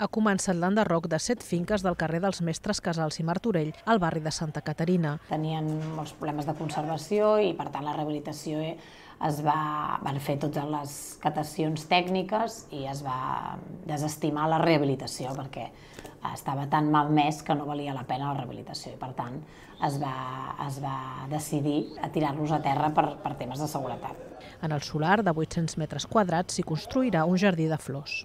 ha començat l'enderroc de set finques del carrer dels Mestres Casals i Martorell al barri de Santa Caterina. Tenien molts problemes de conservació i, per tant, la rehabilitació eh, es va, van fer totes les catacions tècniques i es va desestimar la rehabilitació perquè estava tan malmès que no valia la pena la rehabilitació i per tant es va, es va decidir a tirar-los a terra per, per temes de seguretat. En el solar de 800 metres quadrats s'hi construirà un jardí de flors.